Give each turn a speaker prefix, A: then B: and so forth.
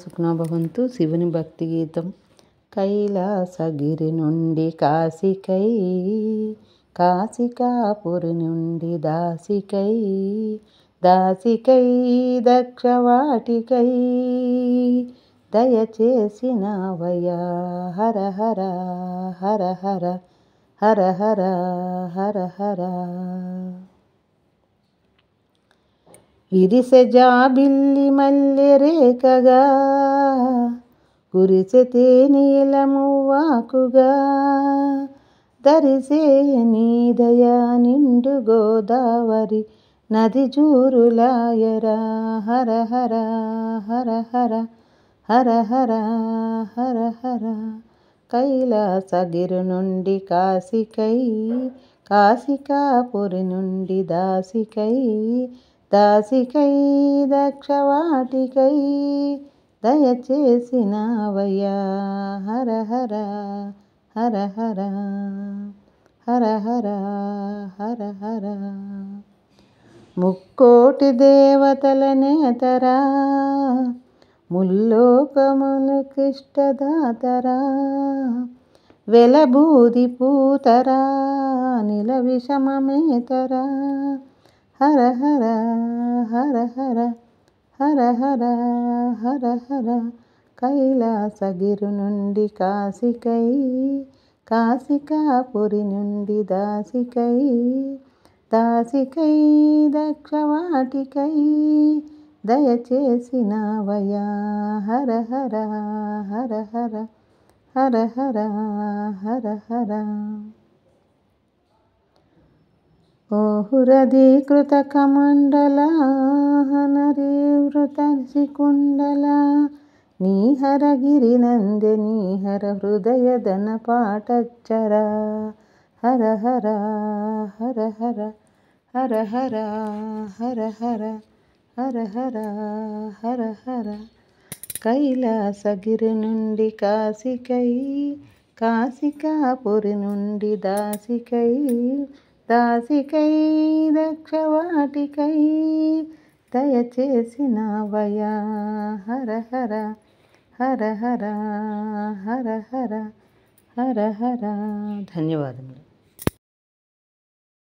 A: సుఖ్నోభవంతు శివుని భక్తి గీతం కైలాసగిరి నుండి కాశికై కాశికాపురి నుండి దాసికై దాసికై దక్షవాటికై దయచేసిన వయా హర హర హర హర హర హర హర హర విరిసె జాబిల్లి మల్లె రేఖగా కురిసెతే తేనీల మువ్వాకుగా దరిసే నీదయ నిండు గోదావరి నది జూరులాయరా హర హర హర హర హర హర హర హర కైలాసగిరు నుండి కాశికై కాశికాపురి నుండి దాసికై దాసికై దక్షవాటికై దయచేసినావయ్యా హర హర హర హర హర హర హర హర ముక్కోటి దేవతల నేతరా ముల్లోకములు కృష్టదాతరా వెలబూది పూతరా నిల విషమమేతరా హర హర హర హర హర హర హర హర కైలాసగిరి నుండి కాశికై కాశికాపురి నుండి దాసికై దాసికై దక్షవాటికై దయచేసి నావయా హర హర హర హర హర హర హర హర ఓహురధీకృతకమండలాహనరీవృతసికుండల నీహరగిరినందే నీహర ధన పాటచ్చర హర హర హర హర హర హర హర హర హర హర హర హర కైలాసగిరి నుండి కాశికై కాశికాపురి నుండి దాసికై దాసికై దక్షవాటికై దయచేసి నావయా హర హర హర హర హర హర హర హర ధన్యవాదములు